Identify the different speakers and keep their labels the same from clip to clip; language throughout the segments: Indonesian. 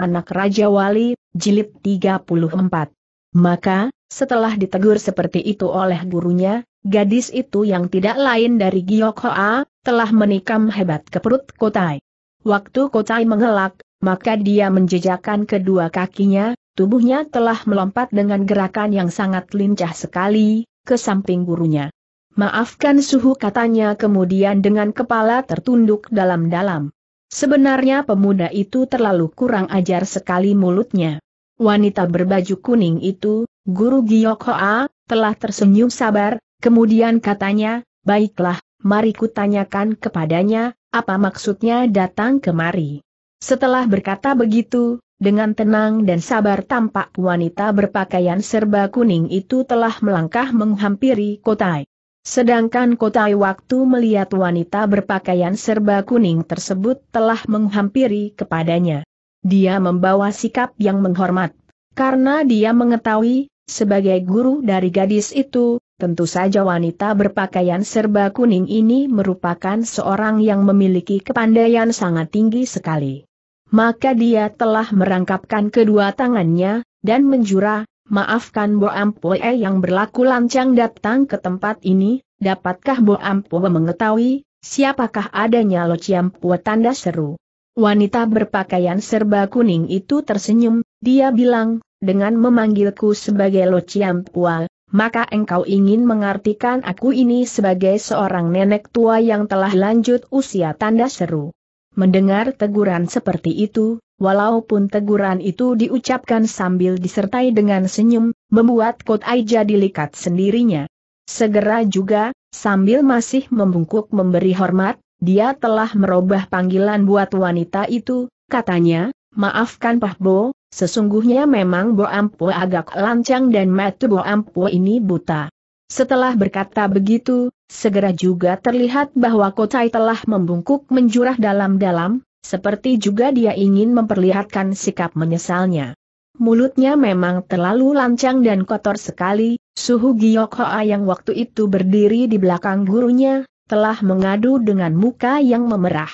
Speaker 1: Anak Raja Wali, Jilid 34. Maka, setelah ditegur seperti itu oleh gurunya, gadis itu yang tidak lain dari Giyokhoa, telah menikam hebat ke perut Kotai. Waktu Kotai mengelak, maka dia menjejakkan kedua kakinya, tubuhnya telah melompat dengan gerakan yang sangat lincah sekali, ke samping gurunya. Maafkan suhu katanya kemudian dengan kepala tertunduk dalam-dalam. Sebenarnya pemuda itu terlalu kurang ajar sekali mulutnya. Wanita berbaju kuning itu, Guru Giok Hoa, telah tersenyum sabar, kemudian katanya, baiklah, mari kutanyakan kepadanya, apa maksudnya datang kemari. Setelah berkata begitu, dengan tenang dan sabar tampak wanita berpakaian serba kuning itu telah melangkah menghampiri Kotai. Sedangkan Kotai waktu melihat wanita berpakaian serba kuning tersebut telah menghampiri kepadanya. Dia membawa sikap yang menghormat. Karena dia mengetahui, sebagai guru dari gadis itu, tentu saja wanita berpakaian serba kuning ini merupakan seorang yang memiliki kepandaian sangat tinggi sekali. Maka dia telah merangkapkan kedua tangannya, dan menjurah. Maafkan Bo Ampue yang berlaku lancang datang ke tempat ini, dapatkah Bo Ampue mengetahui, siapakah adanya Lo Pue tanda seru. Wanita berpakaian serba kuning itu tersenyum, dia bilang, dengan memanggilku sebagai Lo Pue, maka engkau ingin mengartikan aku ini sebagai seorang nenek tua yang telah lanjut usia tanda seru. Mendengar teguran seperti itu, Walaupun teguran itu diucapkan sambil disertai dengan senyum, membuat Kot Aija jadi sendirinya. Segera juga, sambil masih membungkuk memberi hormat, dia telah merubah panggilan buat wanita itu, katanya, maafkan Pak Bo, sesungguhnya memang Bo Ampo agak lancang dan mata Bo Ampo ini buta. Setelah berkata begitu, segera juga terlihat bahwa Kotai telah membungkuk menjurah dalam-dalam, seperti juga dia ingin memperlihatkan sikap menyesalnya. Mulutnya memang terlalu lancang dan kotor sekali, Suhu giyok Hoa yang waktu itu berdiri di belakang gurunya, telah mengadu dengan muka yang memerah.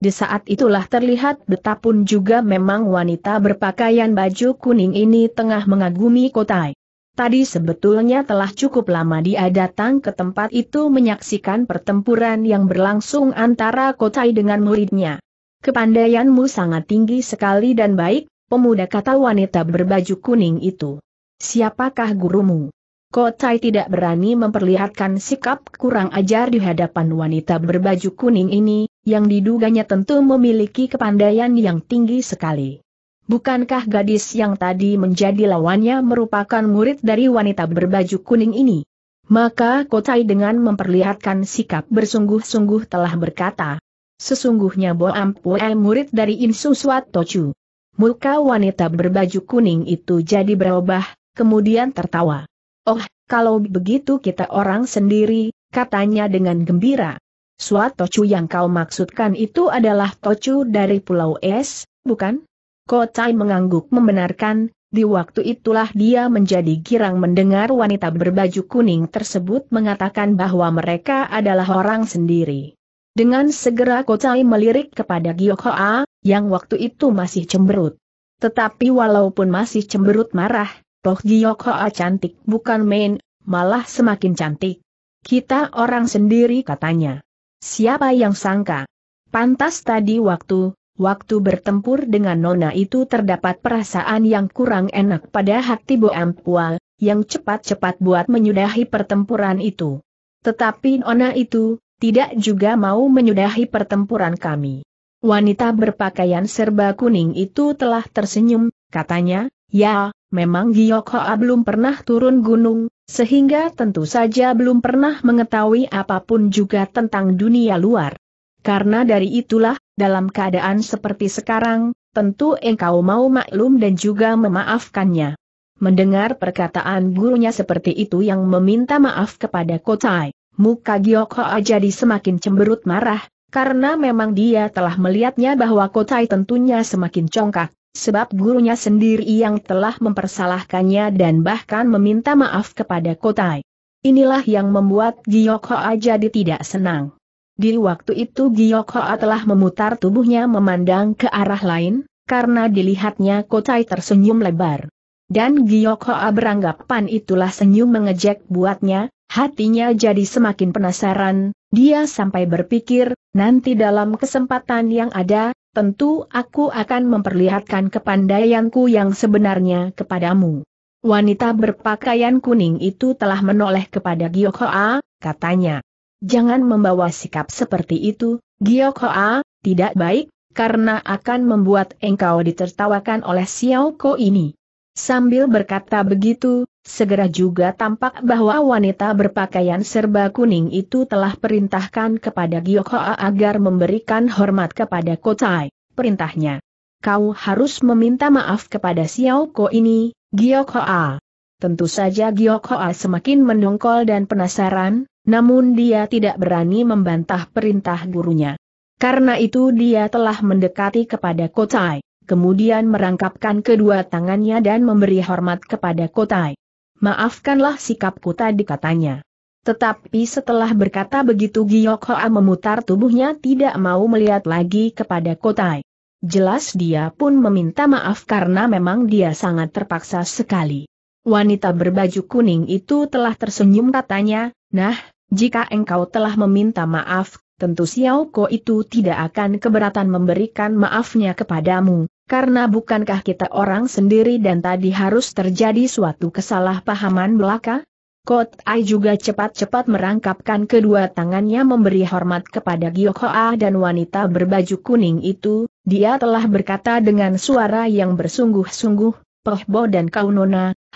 Speaker 1: Di saat itulah terlihat betapun juga memang wanita berpakaian baju kuning ini tengah mengagumi kotai. Tadi sebetulnya telah cukup lama dia datang ke tempat itu menyaksikan pertempuran yang berlangsung antara kotai dengan muridnya. Kepandaianmu sangat tinggi sekali dan baik, pemuda kata wanita berbaju kuning itu. Siapakah gurumu? Kotai tidak berani memperlihatkan sikap kurang ajar di hadapan wanita berbaju kuning ini, yang diduganya tentu memiliki kepandaian yang tinggi sekali. Bukankah gadis yang tadi menjadi lawannya merupakan murid dari wanita berbaju kuning ini? Maka Kotai dengan memperlihatkan sikap bersungguh-sungguh telah berkata, Sesungguhnya Bo Ampue murid dari Insu Tochu. Muka wanita berbaju kuning itu jadi berubah, kemudian tertawa. Oh, kalau begitu kita orang sendiri, katanya dengan gembira. Swatochu yang kau maksudkan itu adalah Tochu dari Pulau Es, bukan? Kotai mengangguk membenarkan, di waktu itulah dia menjadi girang mendengar wanita berbaju kuning tersebut mengatakan bahwa mereka adalah orang sendiri. Dengan segera Kocai melirik kepada Giok Hoa, yang waktu itu masih cemberut. Tetapi walaupun masih cemberut marah, toh Giok Hoa cantik bukan main, malah semakin cantik. Kita orang sendiri katanya. Siapa yang sangka? Pantas tadi waktu, waktu bertempur dengan Nona itu terdapat perasaan yang kurang enak pada hati Bo Ampua, yang cepat-cepat buat menyudahi pertempuran itu. Tetapi Nona itu, tidak juga mau menyudahi pertempuran kami. Wanita berpakaian serba kuning itu telah tersenyum, katanya, ya, memang Giyok Hoa belum pernah turun gunung, sehingga tentu saja belum pernah mengetahui apapun juga tentang dunia luar. Karena dari itulah, dalam keadaan seperti sekarang, tentu engkau mau maklum dan juga memaafkannya. Mendengar perkataan gurunya seperti itu yang meminta maaf kepada Kotai. Muka Giok Hoa jadi semakin cemberut marah, karena memang dia telah melihatnya bahwa Kotai tentunya semakin congkak, sebab gurunya sendiri yang telah mempersalahkannya dan bahkan meminta maaf kepada Kotai. Inilah yang membuat Giok Hoa jadi tidak senang. Di waktu itu Giok Hoa telah memutar tubuhnya memandang ke arah lain, karena dilihatnya Kotai tersenyum lebar. Dan Giok beranggapan itulah senyum mengejek buatnya, Hatinya jadi semakin penasaran, dia sampai berpikir, nanti dalam kesempatan yang ada, tentu aku akan memperlihatkan kepandaianku yang sebenarnya kepadamu. Wanita berpakaian kuning itu telah menoleh kepada Gyokoa, katanya. Jangan membawa sikap seperti itu, Gyokoa, tidak baik, karena akan membuat engkau ditertawakan oleh Xiao Ko ini. Sambil berkata begitu, segera juga tampak bahwa wanita berpakaian serba kuning itu telah perintahkan kepada Gyokhoa agar memberikan hormat kepada Kotai. Perintahnya, kau harus meminta maaf kepada Xiao Ko ini, Gyokhoa. Tentu saja Gyokhoa semakin mendongkol dan penasaran, namun dia tidak berani membantah perintah gurunya. Karena itu dia telah mendekati kepada Kotai kemudian merangkapkan kedua tangannya dan memberi hormat kepada Kotai. Maafkanlah sikapku, tadi katanya. Tetapi setelah berkata begitu Giyok Hoa memutar tubuhnya tidak mau melihat lagi kepada Kotai. Jelas dia pun meminta maaf karena memang dia sangat terpaksa sekali. Wanita berbaju kuning itu telah tersenyum katanya, nah, jika engkau telah meminta maaf, tentu Xiao Ko itu tidak akan keberatan memberikan maafnya kepadamu, karena bukankah kita orang sendiri dan tadi harus terjadi suatu kesalahpahaman belaka? Kot Ai juga cepat-cepat merangkapkan kedua tangannya memberi hormat kepada Gyokoa dan wanita berbaju kuning itu, dia telah berkata dengan suara yang bersungguh-sungguh, Pohbo dan kau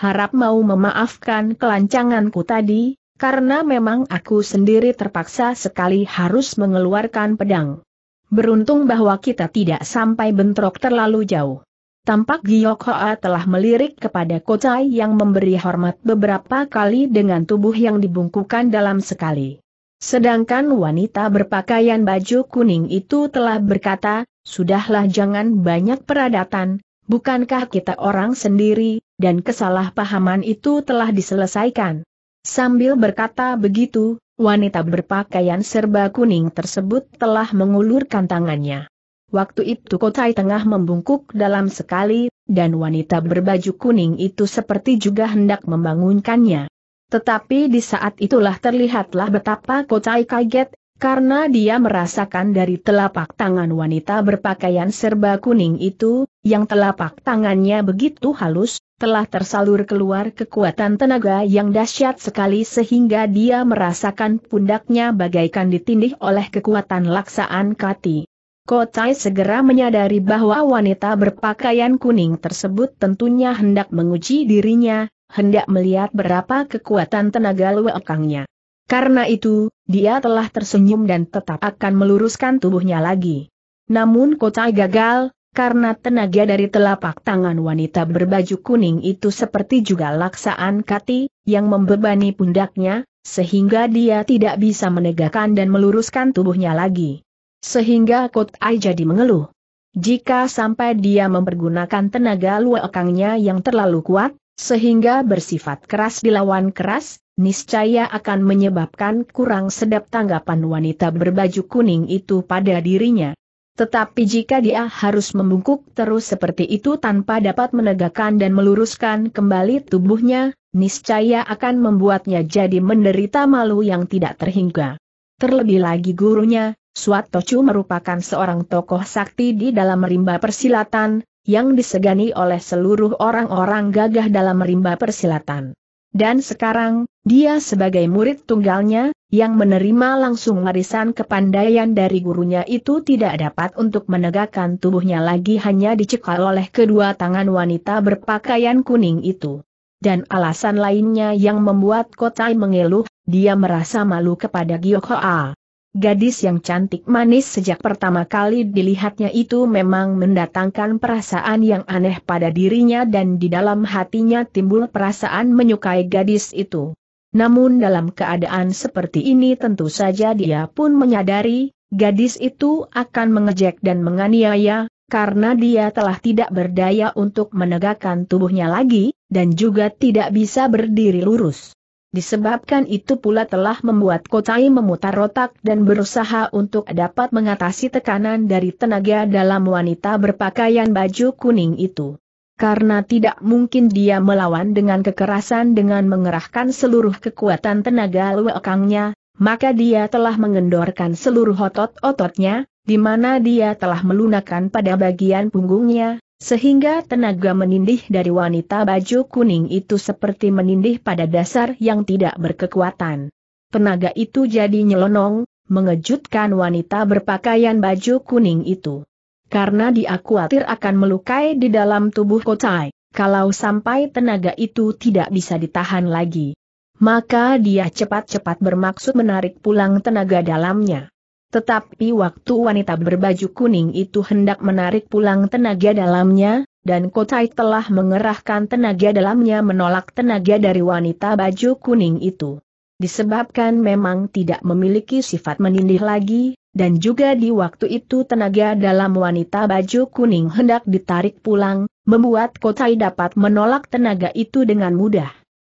Speaker 1: harap mau memaafkan kelancanganku tadi, karena memang aku sendiri terpaksa sekali harus mengeluarkan pedang. Beruntung bahwa kita tidak sampai bentrok terlalu jauh. Tampak Giyok Hoa telah melirik kepada Kocai yang memberi hormat beberapa kali dengan tubuh yang dibungkukan dalam sekali. Sedangkan wanita berpakaian baju kuning itu telah berkata, Sudahlah jangan banyak peradatan, bukankah kita orang sendiri, dan kesalahpahaman itu telah diselesaikan. Sambil berkata begitu, Wanita berpakaian serba kuning tersebut telah mengulurkan tangannya. Waktu itu Kotai tengah membungkuk dalam sekali, dan wanita berbaju kuning itu seperti juga hendak membangunkannya. Tetapi di saat itulah terlihatlah betapa Kotai kaget, karena dia merasakan dari telapak tangan wanita berpakaian serba kuning itu, yang telapak tangannya begitu halus, telah tersalur keluar kekuatan tenaga yang dahsyat sekali sehingga dia merasakan pundaknya bagaikan ditindih oleh kekuatan laksaan kati. Kotai segera menyadari bahwa wanita berpakaian kuning tersebut tentunya hendak menguji dirinya, hendak melihat berapa kekuatan tenaga luekangnya. Karena itu, dia telah tersenyum dan tetap akan meluruskan tubuhnya lagi. Namun Kotai gagal, karena tenaga dari telapak tangan wanita berbaju kuning itu seperti juga laksaan kati, yang membebani pundaknya, sehingga dia tidak bisa menegakkan dan meluruskan tubuhnya lagi. Sehingga Kot Ai jadi mengeluh. Jika sampai dia mempergunakan tenaga luakangnya yang terlalu kuat, sehingga bersifat keras dilawan keras, niscaya akan menyebabkan kurang sedap tanggapan wanita berbaju kuning itu pada dirinya. Tetapi jika dia harus membungkuk terus seperti itu tanpa dapat menegakkan dan meluruskan kembali tubuhnya, niscaya akan membuatnya jadi menderita malu yang tidak terhingga. Terlebih lagi gurunya, Suatochu merupakan seorang tokoh sakti di dalam rimba persilatan, yang disegani oleh seluruh orang-orang gagah dalam rimba persilatan. Dan sekarang, dia sebagai murid tunggalnya, yang menerima langsung warisan kepandaian dari gurunya itu tidak dapat untuk menegakkan tubuhnya lagi hanya dicekal oleh kedua tangan wanita berpakaian kuning itu. Dan alasan lainnya yang membuat Kotai mengeluh, dia merasa malu kepada Gyokhoa. Gadis yang cantik manis sejak pertama kali dilihatnya itu memang mendatangkan perasaan yang aneh pada dirinya dan di dalam hatinya timbul perasaan menyukai gadis itu. Namun dalam keadaan seperti ini tentu saja dia pun menyadari, gadis itu akan mengejek dan menganiaya, karena dia telah tidak berdaya untuk menegakkan tubuhnya lagi, dan juga tidak bisa berdiri lurus. Disebabkan itu pula telah membuat Kotai memutar otak dan berusaha untuk dapat mengatasi tekanan dari tenaga dalam wanita berpakaian baju kuning itu karena tidak mungkin dia melawan dengan kekerasan dengan mengerahkan seluruh kekuatan tenaga luekangnya, maka dia telah mengendorkan seluruh otot-ototnya, di mana dia telah melunakan pada bagian punggungnya, sehingga tenaga menindih dari wanita baju kuning itu seperti menindih pada dasar yang tidak berkekuatan. Tenaga itu jadi nyelonong, mengejutkan wanita berpakaian baju kuning itu karena dia khawatir akan melukai di dalam tubuh Kocai, kalau sampai tenaga itu tidak bisa ditahan lagi. Maka dia cepat-cepat bermaksud menarik pulang tenaga dalamnya. Tetapi waktu wanita berbaju kuning itu hendak menarik pulang tenaga dalamnya, dan Kotai telah mengerahkan tenaga dalamnya menolak tenaga dari wanita baju kuning itu. Disebabkan memang tidak memiliki sifat menindih lagi, dan juga di waktu itu tenaga dalam wanita baju kuning hendak ditarik pulang, membuat Kotai dapat menolak tenaga itu dengan mudah.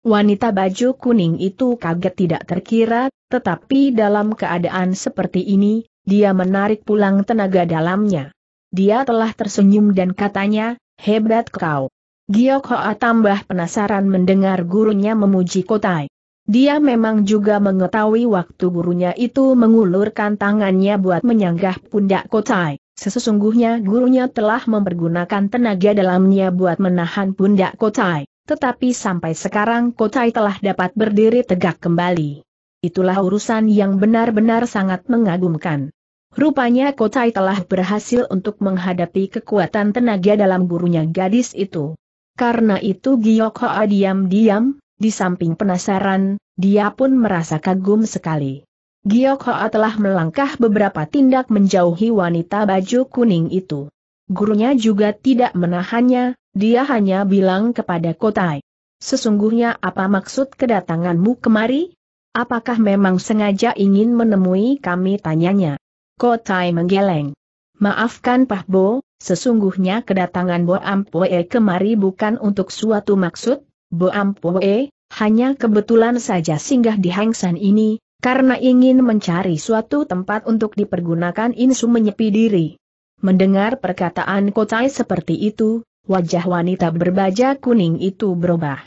Speaker 1: Wanita baju kuning itu kaget tidak terkira, tetapi dalam keadaan seperti ini, dia menarik pulang tenaga dalamnya. Dia telah tersenyum dan katanya, hebat kau. Giok Hoa tambah penasaran mendengar gurunya memuji Kotai. Dia memang juga mengetahui waktu gurunya itu mengulurkan tangannya buat menyanggah pundak Kotai. Sesungguhnya gurunya telah mempergunakan tenaga dalamnya buat menahan pundak Kotai. Tetapi sampai sekarang Kotai telah dapat berdiri tegak kembali. Itulah urusan yang benar-benar sangat mengagumkan. Rupanya Kotai telah berhasil untuk menghadapi kekuatan tenaga dalam gurunya gadis itu. Karena itu Giyok Hoa diam-diam, di samping penasaran, dia pun merasa kagum sekali. Giok Hoa telah melangkah beberapa tindak menjauhi wanita baju kuning itu. Gurunya juga tidak menahannya, dia hanya bilang kepada Kotai. Sesungguhnya apa maksud kedatanganmu kemari? Apakah memang sengaja ingin menemui kami tanyanya? Kotai menggeleng. Maafkan Pak Bo, sesungguhnya kedatangan Bo Ampoe kemari bukan untuk suatu maksud, Boampoe, hanya kebetulan saja singgah di Hangsan ini, karena ingin mencari suatu tempat untuk dipergunakan Insu menyepi diri. Mendengar perkataan Kotai seperti itu, wajah wanita berbaja kuning itu berubah.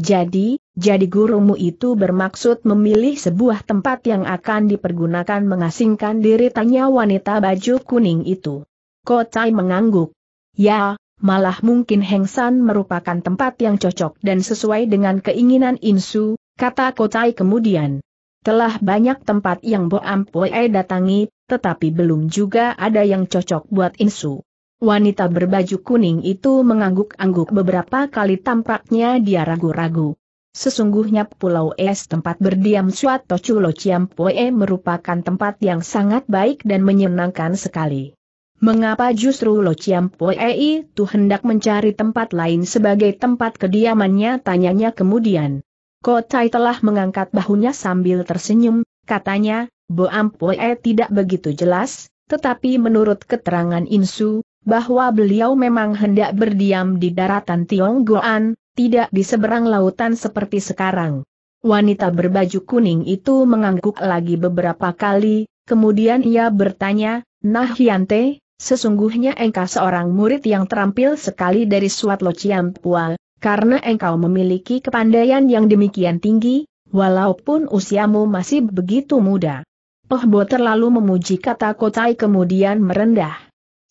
Speaker 1: Jadi, jadi gurumu itu bermaksud memilih sebuah tempat yang akan dipergunakan mengasingkan diri tanya wanita baju kuning itu. Kotai mengangguk. Ya, malah mungkin Heng San merupakan tempat yang cocok dan sesuai dengan keinginan Insu, kata Kotai kemudian. Telah banyak tempat yang Bo Ampue datangi, tetapi belum juga ada yang cocok buat Insu. Wanita berbaju kuning itu mengangguk-angguk beberapa kali tampaknya dia ragu-ragu. Sesungguhnya Pulau Es tempat berdiam Suato Culo Ciampue merupakan tempat yang sangat baik dan menyenangkan sekali. Mengapa justru Lo Chiam itu hendak mencari tempat lain sebagai tempat kediamannya tanyanya kemudian. Kotai telah mengangkat bahunya sambil tersenyum, katanya, Bo Ampoe tidak begitu jelas, tetapi menurut keterangan Insu, bahwa beliau memang hendak berdiam di daratan Tionggoan, tidak di seberang lautan seperti sekarang. Wanita berbaju kuning itu mengangguk lagi beberapa kali, kemudian ia bertanya, Nah Hyante, Sesungguhnya engkau seorang murid yang terampil sekali dari Suat Lo Pua, karena engkau memiliki kepandaian yang demikian tinggi, walaupun usiamu masih begitu muda. Pohbo terlalu memuji kata kotai kemudian merendah.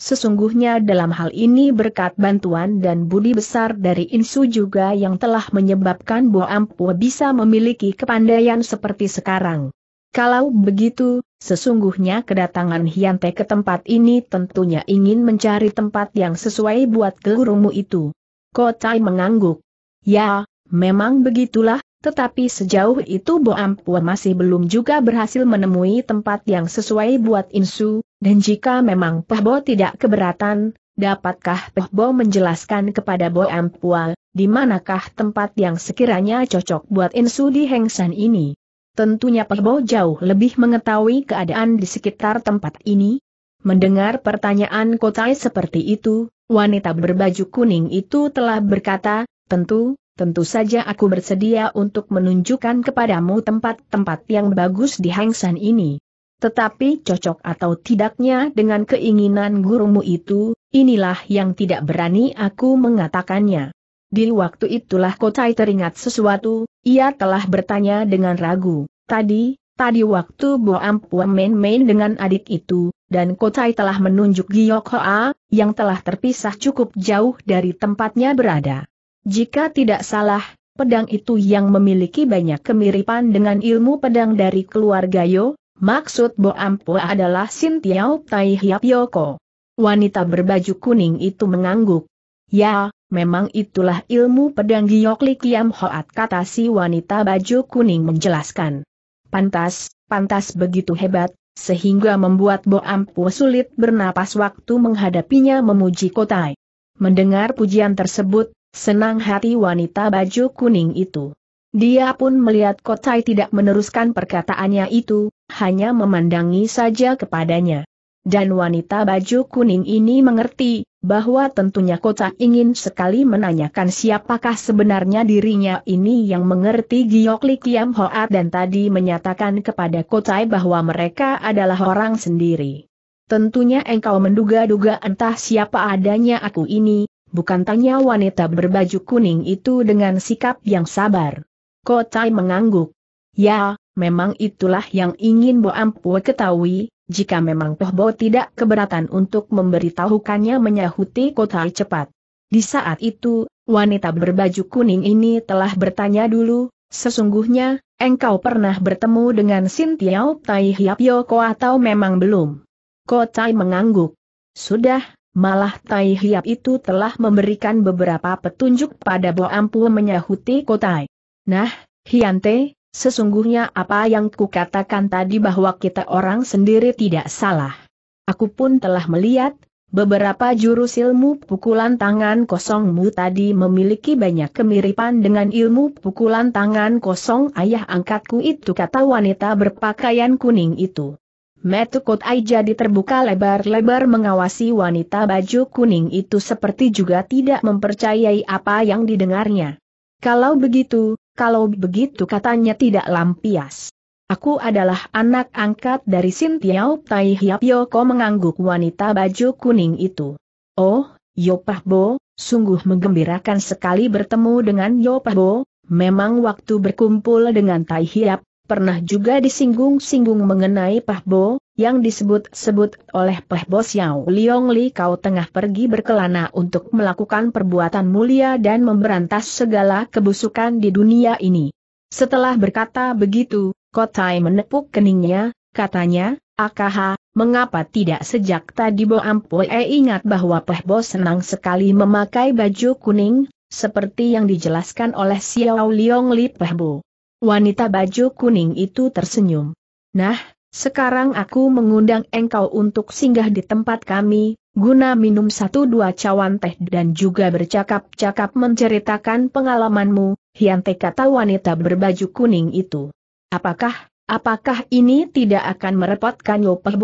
Speaker 1: Sesungguhnya dalam hal ini berkat bantuan dan budi besar dari Insu juga yang telah menyebabkan Bo Ampua bisa memiliki kepandaian seperti sekarang. Kalau begitu, sesungguhnya kedatangan Hyante ke tempat ini tentunya ingin mencari tempat yang sesuai buat gelurumu itu. Kotai mengangguk. Ya, memang begitulah, tetapi sejauh itu Bo Ampua masih belum juga berhasil menemui tempat yang sesuai buat Insu, dan jika memang Pahbo tidak keberatan, dapatkah Pahbo menjelaskan kepada Bo Ampua, di manakah tempat yang sekiranya cocok buat Insu di Hengsan ini? Tentunya Pebo jauh lebih mengetahui keadaan di sekitar tempat ini. Mendengar pertanyaan Kotai seperti itu, wanita berbaju kuning itu telah berkata, tentu, tentu saja aku bersedia untuk menunjukkan kepadamu tempat-tempat yang bagus di Hangsan ini. Tetapi cocok atau tidaknya dengan keinginan gurumu itu, inilah yang tidak berani aku mengatakannya. Di waktu itulah Kocai teringat sesuatu, ia telah bertanya dengan ragu, tadi, tadi waktu Bo Ampua main-main dengan adik itu, dan Kocai telah menunjuk Giyok Hoa, yang telah terpisah cukup jauh dari tempatnya berada. Jika tidak salah, pedang itu yang memiliki banyak kemiripan dengan ilmu pedang dari keluarga Yo, maksud Bo Ampua adalah Sin Tiao Tai Hiap Yoko. Wanita berbaju kuning itu mengangguk. Ya, memang itulah ilmu pedang giok Kiam Hoat kata si wanita baju kuning menjelaskan. Pantas, pantas begitu hebat, sehingga membuat Bo Ampu sulit bernapas waktu menghadapinya memuji Kotai. Mendengar pujian tersebut, senang hati wanita baju kuning itu. Dia pun melihat Kotai tidak meneruskan perkataannya itu, hanya memandangi saja kepadanya. Dan wanita baju kuning ini mengerti, bahwa tentunya kota ingin sekali menanyakan siapakah sebenarnya dirinya ini yang mengerti Giokli Kiam Hoat dan tadi menyatakan kepada kocai bahwa mereka adalah orang sendiri. Tentunya engkau menduga-duga entah siapa adanya aku ini, bukan tanya wanita berbaju kuning itu dengan sikap yang sabar. Kocai mengangguk. Ya, memang itulah yang ingin Bo Ampue ketahui, jika memang Tohbo tidak keberatan untuk memberitahukannya menyahuti kota cepat. Di saat itu, wanita berbaju kuning ini telah bertanya dulu, sesungguhnya, engkau pernah bertemu dengan Sintiao Tai Hiap Yoko atau memang belum? Kotai mengangguk. Sudah, Malah Tai Hiap itu telah memberikan beberapa petunjuk pada Bo Ampu menyahuti Kotai. Nah, Hiante, Sesungguhnya apa yang kukatakan tadi bahwa kita orang sendiri tidak salah. Aku pun telah melihat, beberapa jurus ilmu pukulan tangan kosongmu tadi memiliki banyak kemiripan dengan ilmu pukulan tangan kosong ayah angkatku itu kata wanita berpakaian kuning itu. Metukot Ai jadi terbuka lebar-lebar mengawasi wanita baju kuning itu seperti juga tidak mempercayai apa yang didengarnya. Kalau begitu, kalau begitu katanya tidak lampias. Aku adalah anak angkat dari Sintiau Tai Hiap Yoko mengangguk wanita baju kuning itu. Oh, Yopah Bo, sungguh menggembirakan sekali bertemu dengan Yopah Bo, memang waktu berkumpul dengan Tai Hiap, pernah juga disinggung-singgung mengenai Pahbo, yang disebut-sebut oleh Pahbo Xiao Liong Li kau tengah pergi berkelana untuk melakukan perbuatan mulia dan memberantas segala kebusukan di dunia ini. Setelah berkata begitu, Kotai menepuk keningnya, katanya, Akaha, mengapa tidak sejak tadi Bo E ingat bahwa Pahbo senang sekali memakai baju kuning, seperti yang dijelaskan oleh Xiao Liong Li Pahbo. Wanita baju kuning itu tersenyum. Nah, sekarang aku mengundang engkau untuk singgah di tempat kami, guna minum satu dua cawan teh dan juga bercakap-cakap menceritakan pengalamanmu, yang kata wanita berbaju kuning itu. Apakah, apakah ini tidak akan merepotkan Yopeh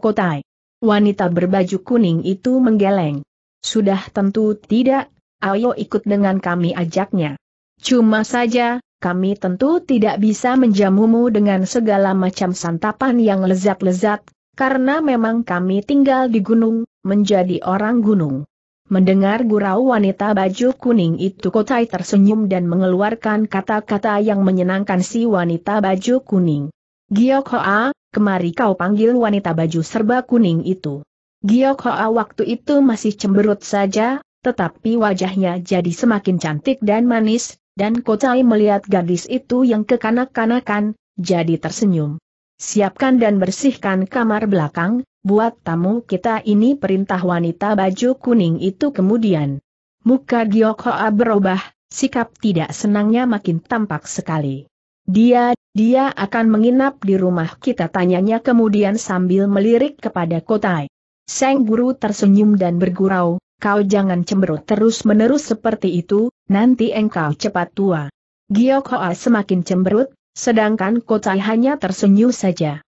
Speaker 1: Kotai? Wanita berbaju kuning itu menggeleng. Sudah tentu tidak, ayo ikut dengan kami ajaknya. Cuma saja, kami tentu tidak bisa menjamumu dengan segala macam santapan yang lezat-lezat, karena memang kami tinggal di gunung, menjadi orang gunung. Mendengar gurau wanita baju kuning itu Kotai tersenyum dan mengeluarkan kata-kata yang menyenangkan si wanita baju kuning. Giyok Hoa, kemari kau panggil wanita baju serba kuning itu. Giyok Hoa waktu itu masih cemberut saja, tetapi wajahnya jadi semakin cantik dan manis, dan Kocai melihat gadis itu yang kekanak-kanakan, jadi tersenyum. Siapkan dan bersihkan kamar belakang, buat tamu kita ini perintah wanita baju kuning itu kemudian. Muka Giokhoa berubah, sikap tidak senangnya makin tampak sekali. Dia, dia akan menginap di rumah kita tanyanya kemudian sambil melirik kepada Kotai. Sang guru tersenyum dan bergurau, kau jangan cemberut terus-menerus seperti itu, nanti engkau cepat tua. Giok Hoa semakin cemberut, sedangkan Kotai hanya tersenyum saja.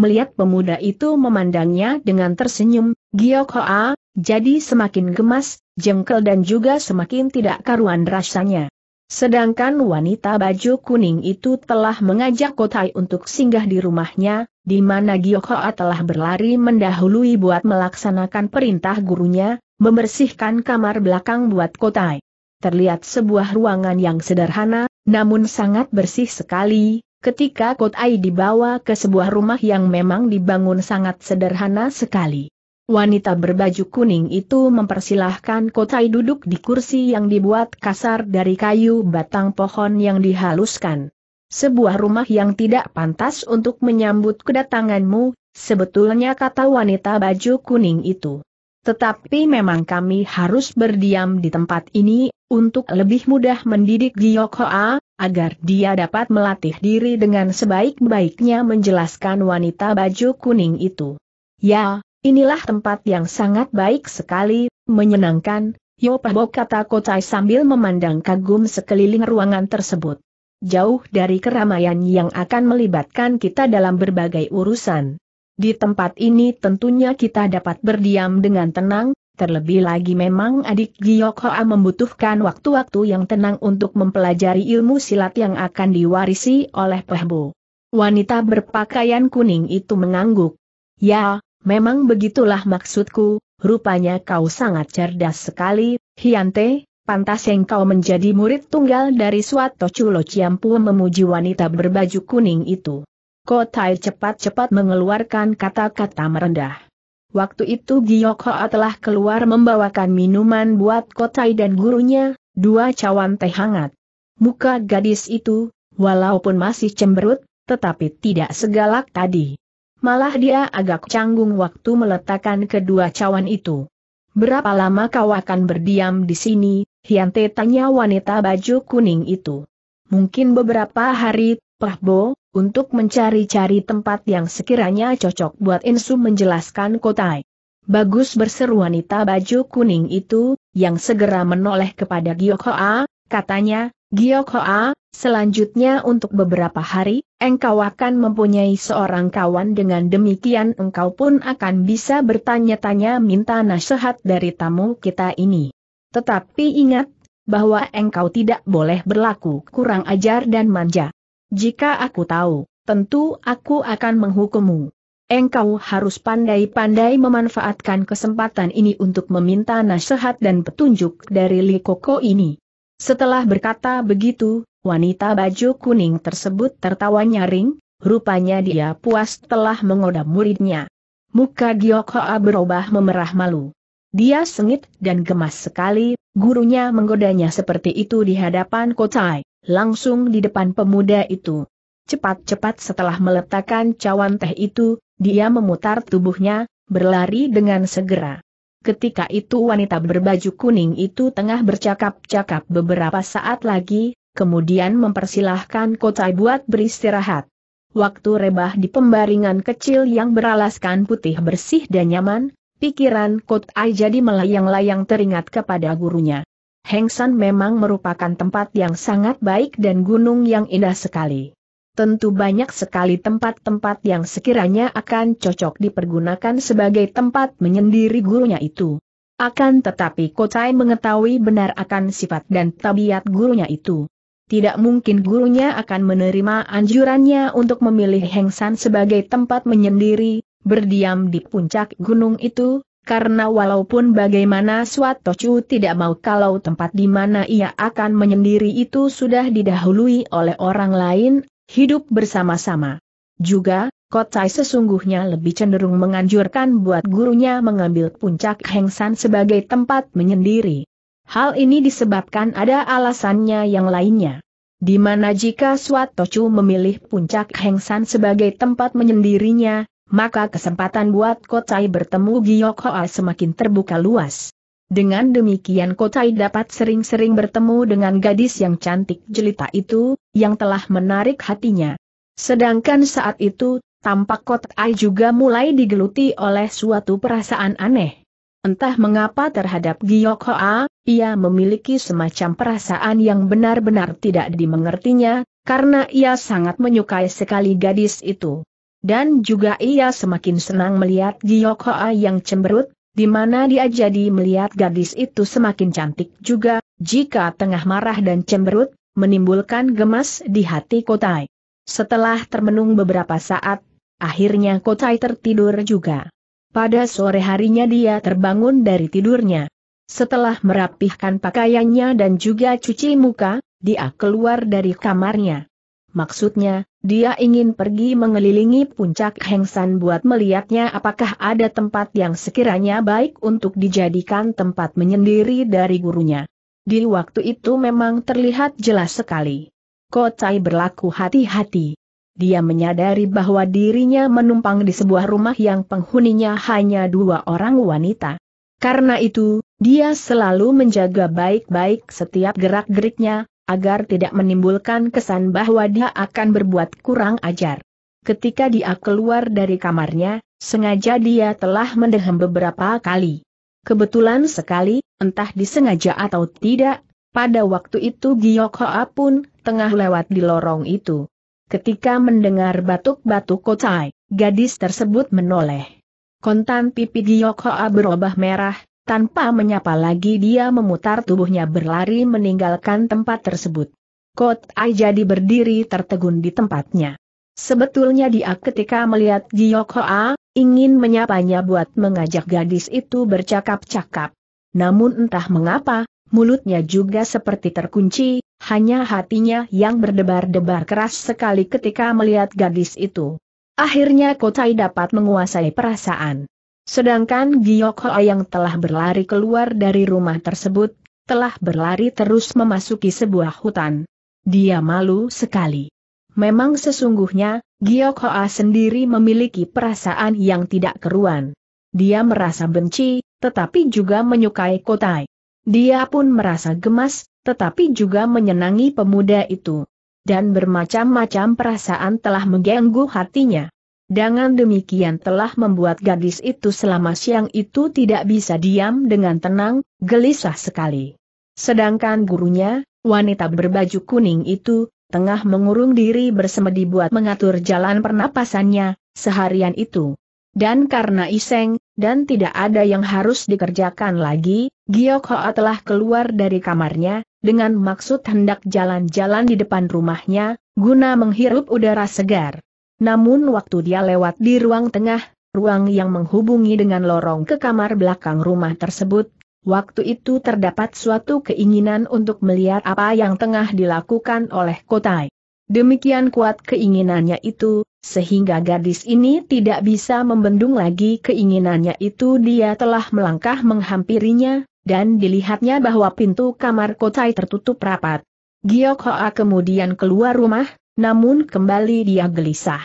Speaker 1: Melihat pemuda itu memandangnya dengan tersenyum, Giok Hoa, jadi semakin gemas, jengkel dan juga semakin tidak karuan rasanya. Sedangkan wanita baju kuning itu telah mengajak Kotai untuk singgah di rumahnya, di mana Giokhoa telah berlari mendahului buat melaksanakan perintah gurunya, membersihkan kamar belakang buat kotai. Terlihat sebuah ruangan yang sederhana, namun sangat bersih sekali, ketika kotai dibawa ke sebuah rumah yang memang dibangun sangat sederhana sekali. Wanita berbaju kuning itu mempersilahkan kotai duduk di kursi yang dibuat kasar dari kayu batang pohon yang dihaluskan. Sebuah rumah yang tidak pantas untuk menyambut kedatanganmu, sebetulnya kata wanita baju kuning itu. Tetapi memang kami harus berdiam di tempat ini, untuk lebih mudah mendidik Yoko Hoa, agar dia dapat melatih diri dengan sebaik-baiknya menjelaskan wanita baju kuning itu. Ya, inilah tempat yang sangat baik sekali, menyenangkan, Yopabok kata Kocai sambil memandang kagum sekeliling ruangan tersebut. Jauh dari keramaian yang akan melibatkan kita dalam berbagai urusan. Di tempat ini tentunya kita dapat berdiam dengan tenang, terlebih lagi memang adik Giok Hoa membutuhkan waktu-waktu yang tenang untuk mempelajari ilmu silat yang akan diwarisi oleh Pehbo. Wanita berpakaian kuning itu mengangguk. Ya, memang begitulah maksudku, rupanya kau sangat cerdas sekali, Hiante. pantas yang kau menjadi murid tunggal dari suatu culo Ciampu memuji wanita berbaju kuning itu. Kotai cepat-cepat mengeluarkan kata-kata merendah. Waktu itu Giok Hoa telah keluar membawakan minuman buat Kotai dan gurunya, dua cawan teh hangat. Muka gadis itu, walaupun masih cemberut, tetapi tidak segalak tadi. Malah dia agak canggung waktu meletakkan kedua cawan itu. Berapa lama kau akan berdiam di sini, Hyante tanya wanita baju kuning itu. Mungkin beberapa hari, Pahbo, untuk mencari-cari tempat yang sekiranya cocok buat Insu menjelaskan Kotai. Bagus berseru wanita baju kuning itu, yang segera menoleh kepada Gyokhoa, katanya, Gyokhoa, selanjutnya untuk beberapa hari, engkau akan mempunyai seorang kawan dengan demikian engkau pun akan bisa bertanya-tanya minta nasihat dari tamu kita ini. Tetapi ingat, bahwa engkau tidak boleh berlaku kurang ajar dan manja. Jika aku tahu, tentu aku akan menghukummu. Engkau harus pandai-pandai memanfaatkan kesempatan ini untuk meminta nasihat dan petunjuk dari Li Koko ini. Setelah berkata begitu, wanita baju kuning tersebut tertawa nyaring, rupanya dia puas telah mengoda muridnya. Muka Giok Hoa berubah memerah malu. Dia sengit dan gemas sekali, gurunya menggodanya seperti itu di hadapan Kocai langsung di depan pemuda itu. Cepat-cepat setelah meletakkan cawan teh itu, dia memutar tubuhnya, berlari dengan segera. Ketika itu wanita berbaju kuning itu tengah bercakap-cakap beberapa saat lagi, kemudian mempersilahkan Kotai buat beristirahat. Waktu rebah di pembaringan kecil yang beralaskan putih bersih dan nyaman, pikiran Kotai jadi melayang-layang teringat kepada gurunya. Hengsan memang merupakan tempat yang sangat baik dan gunung yang indah sekali. Tentu banyak sekali tempat-tempat yang sekiranya akan cocok dipergunakan sebagai tempat menyendiri gurunya itu. Akan tetapi Kotai mengetahui benar akan sifat dan tabiat gurunya itu. Tidak mungkin gurunya akan menerima anjurannya untuk memilih Hengsan sebagai tempat menyendiri, berdiam di puncak gunung itu, karena walaupun bagaimana Swatocu tidak mau kalau tempat di mana ia akan menyendiri itu sudah didahului oleh orang lain, hidup bersama-sama. Juga, Kotai sesungguhnya lebih cenderung menganjurkan buat gurunya mengambil puncak Hengsan sebagai tempat menyendiri. Hal ini disebabkan ada alasannya yang lainnya. Di mana jika Swatocu memilih puncak Hengsan sebagai tempat menyendirinya, maka kesempatan buat Kotai bertemu Giyok Hoa semakin terbuka luas. Dengan demikian Kotai dapat sering-sering bertemu dengan gadis yang cantik jelita itu, yang telah menarik hatinya. Sedangkan saat itu, tampak Kotai juga mulai digeluti oleh suatu perasaan aneh. Entah mengapa terhadap Giyok Hoa, ia memiliki semacam perasaan yang benar-benar tidak dimengertinya, karena ia sangat menyukai sekali gadis itu dan juga ia semakin senang melihat Giok yang cemberut, di mana dia jadi melihat gadis itu semakin cantik juga, jika tengah marah dan cemberut, menimbulkan gemas di hati Kotai. Setelah termenung beberapa saat, akhirnya Kotai tertidur juga. Pada sore harinya dia terbangun dari tidurnya. Setelah merapihkan pakaiannya dan juga cuci muka, dia keluar dari kamarnya. Maksudnya, dia ingin pergi mengelilingi puncak Hengsan buat melihatnya apakah ada tempat yang sekiranya baik untuk dijadikan tempat menyendiri dari gurunya. Di waktu itu memang terlihat jelas sekali. Kocai berlaku hati-hati. Dia menyadari bahwa dirinya menumpang di sebuah rumah yang penghuninya hanya dua orang wanita. Karena itu, dia selalu menjaga baik-baik setiap gerak-geriknya, agar tidak menimbulkan kesan bahwa dia akan berbuat kurang ajar. Ketika dia keluar dari kamarnya, sengaja dia telah mendehem beberapa kali. Kebetulan sekali, entah disengaja atau tidak, pada waktu itu Giyok Hoa pun tengah lewat di lorong itu. Ketika mendengar batuk-batuk kocai, gadis tersebut menoleh. Kontan pipi Giyok Hoa berubah merah, tanpa menyapa lagi dia memutar tubuhnya berlari meninggalkan tempat tersebut. Kot Ai jadi berdiri tertegun di tempatnya. Sebetulnya dia ketika melihat Jiok Hoa, ingin menyapanya buat mengajak gadis itu bercakap-cakap. Namun entah mengapa, mulutnya juga seperti terkunci, hanya hatinya yang berdebar-debar keras sekali ketika melihat gadis itu. Akhirnya Kotai dapat menguasai perasaan. Sedangkan Giok yang telah berlari keluar dari rumah tersebut, telah berlari terus memasuki sebuah hutan. Dia malu sekali. Memang sesungguhnya, Giok Hoa sendiri memiliki perasaan yang tidak keruan. Dia merasa benci, tetapi juga menyukai Kotai. Dia pun merasa gemas, tetapi juga menyenangi pemuda itu. Dan bermacam-macam perasaan telah mengganggu hatinya. Dengan demikian telah membuat gadis itu selama siang itu tidak bisa diam dengan tenang, gelisah sekali. Sedangkan gurunya, wanita berbaju kuning itu, tengah mengurung diri bersemedi buat mengatur jalan pernapasannya, seharian itu. Dan karena iseng, dan tidak ada yang harus dikerjakan lagi, Giok Hoa telah keluar dari kamarnya, dengan maksud hendak jalan-jalan di depan rumahnya, guna menghirup udara segar. Namun waktu dia lewat di ruang tengah, ruang yang menghubungi dengan lorong ke kamar belakang rumah tersebut, waktu itu terdapat suatu keinginan untuk melihat apa yang tengah dilakukan oleh Kotai. Demikian kuat keinginannya itu, sehingga gadis ini tidak bisa membendung lagi keinginannya itu dia telah melangkah menghampirinya, dan dilihatnya bahwa pintu kamar Kotai tertutup rapat. Giyok Hoa kemudian keluar rumah, namun kembali dia gelisah.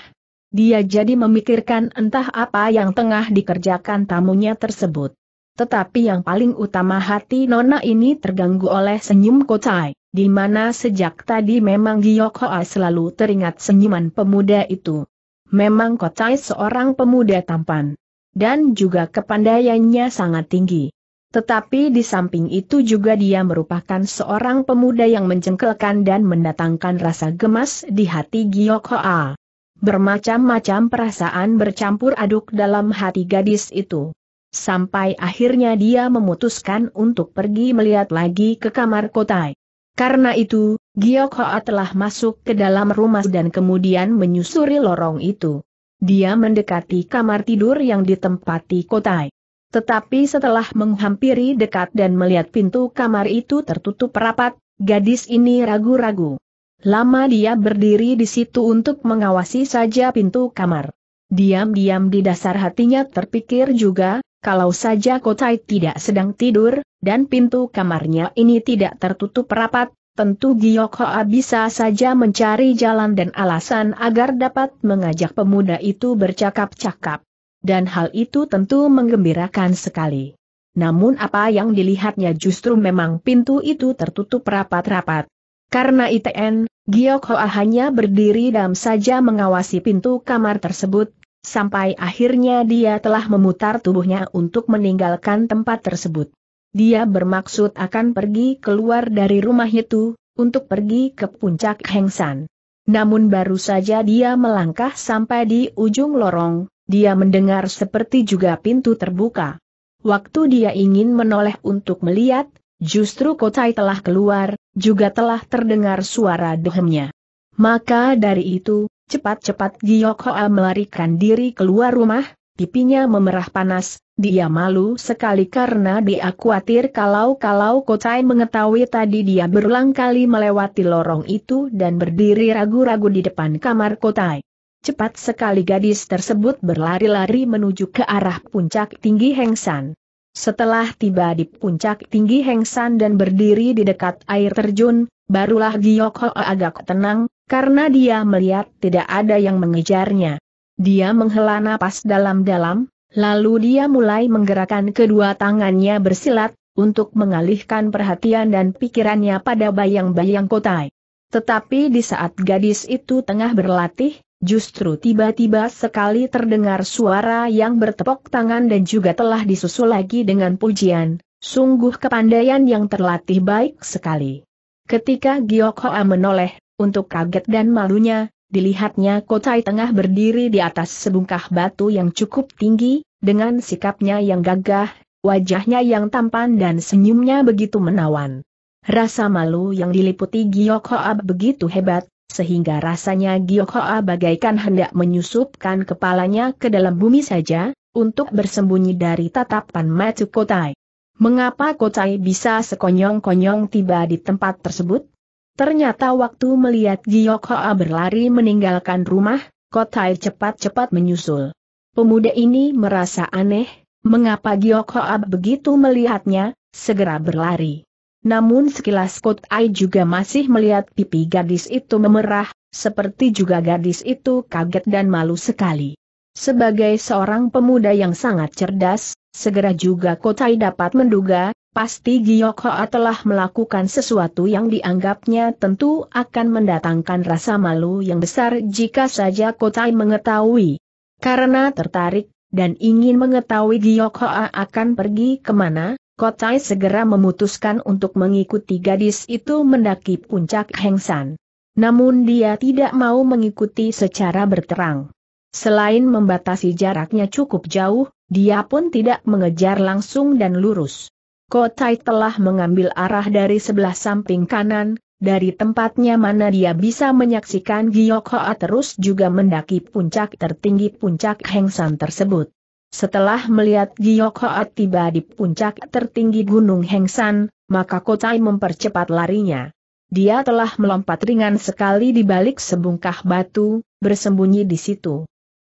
Speaker 1: Dia jadi memikirkan entah apa yang tengah dikerjakan tamunya tersebut. Tetapi yang paling utama hati Nona ini terganggu oleh senyum Kocai, di mana sejak tadi memang Giok Hoa selalu teringat senyuman pemuda itu. Memang Kocai seorang pemuda tampan. Dan juga kepandaiannya sangat tinggi. Tetapi di samping itu juga dia merupakan seorang pemuda yang menjengkelkan dan mendatangkan rasa gemas di hati Giyok Hoa. Bermacam-macam perasaan bercampur aduk dalam hati gadis itu. Sampai akhirnya dia memutuskan untuk pergi melihat lagi ke kamar kotai. Karena itu, Giyok Hoa telah masuk ke dalam rumah dan kemudian menyusuri lorong itu. Dia mendekati kamar tidur yang ditempati kotai. Tetapi setelah menghampiri dekat dan melihat pintu kamar itu tertutup rapat, gadis ini ragu-ragu. Lama dia berdiri di situ untuk mengawasi saja pintu kamar. Diam-diam di dasar hatinya terpikir juga, kalau saja Kotai tidak sedang tidur, dan pintu kamarnya ini tidak tertutup rapat, tentu Giok Hoa bisa saja mencari jalan dan alasan agar dapat mengajak pemuda itu bercakap-cakap dan hal itu tentu menggembirakan sekali. Namun apa yang dilihatnya justru memang pintu itu tertutup rapat-rapat. Karena ITN, Giyok Hoa hanya berdiri dam saja mengawasi pintu kamar tersebut, sampai akhirnya dia telah memutar tubuhnya untuk meninggalkan tempat tersebut. Dia bermaksud akan pergi keluar dari rumah itu, untuk pergi ke puncak Hengsan. Namun baru saja dia melangkah sampai di ujung lorong, dia mendengar seperti juga pintu terbuka. Waktu dia ingin menoleh untuk melihat, justru Kotai telah keluar, juga telah terdengar suara dehemnya. Maka dari itu, cepat-cepat Giok Hoa melarikan diri keluar rumah, pipinya memerah panas, dia malu sekali karena dia khawatir kalau-kalau Kotai mengetahui tadi dia berulang kali melewati lorong itu dan berdiri ragu-ragu di depan kamar Kotai. Cepat sekali gadis tersebut berlari-lari menuju ke arah puncak tinggi Hengsan. Setelah tiba di puncak tinggi Hengsan dan berdiri di dekat air terjun, barulah Giok agak tenang, karena dia melihat tidak ada yang mengejarnya. Dia menghela napas dalam-dalam, lalu dia mulai menggerakkan kedua tangannya bersilat, untuk mengalihkan perhatian dan pikirannya pada bayang-bayang kotai. Tetapi di saat gadis itu tengah berlatih, Justru tiba-tiba sekali terdengar suara yang bertepuk tangan dan juga telah disusul lagi dengan pujian, sungguh kepandaian yang terlatih baik sekali. Ketika Giok Hoa menoleh, untuk kaget dan malunya, dilihatnya Kotai tengah berdiri di atas sebungkah batu yang cukup tinggi, dengan sikapnya yang gagah, wajahnya yang tampan dan senyumnya begitu menawan. Rasa malu yang diliputi Giok Hoa begitu hebat, sehingga rasanya Giokhoa bagaikan hendak menyusupkan kepalanya ke dalam bumi saja, untuk bersembunyi dari tatapan Matu Kotai. Mengapa Kotai bisa sekonyong-konyong tiba di tempat tersebut? Ternyata waktu melihat Giokhoa berlari meninggalkan rumah, Kotai cepat-cepat menyusul. Pemuda ini merasa aneh, mengapa Giokhoa begitu melihatnya, segera berlari. Namun sekilas Kot Ai juga masih melihat pipi gadis itu memerah, seperti juga gadis itu kaget dan malu sekali. Sebagai seorang pemuda yang sangat cerdas, segera juga Kotai dapat menduga, pasti Giyok Hoa telah melakukan sesuatu yang dianggapnya tentu akan mendatangkan rasa malu yang besar jika saja Kotai mengetahui. Karena tertarik, dan ingin mengetahui Giyok Hoa akan pergi kemana, Kotai segera memutuskan untuk mengikuti gadis itu mendaki puncak Hengsan. Namun dia tidak mau mengikuti secara berterang. Selain membatasi jaraknya cukup jauh, dia pun tidak mengejar langsung dan lurus. Kotai telah mengambil arah dari sebelah samping kanan, dari tempatnya mana dia bisa menyaksikan Giokhoa terus juga mendaki puncak tertinggi puncak Hengsan tersebut. Setelah melihat Giyok Hoat tiba di puncak tertinggi Gunung Hengsan, maka Kotai mempercepat larinya. Dia telah melompat ringan sekali di balik sebungkah batu, bersembunyi di situ.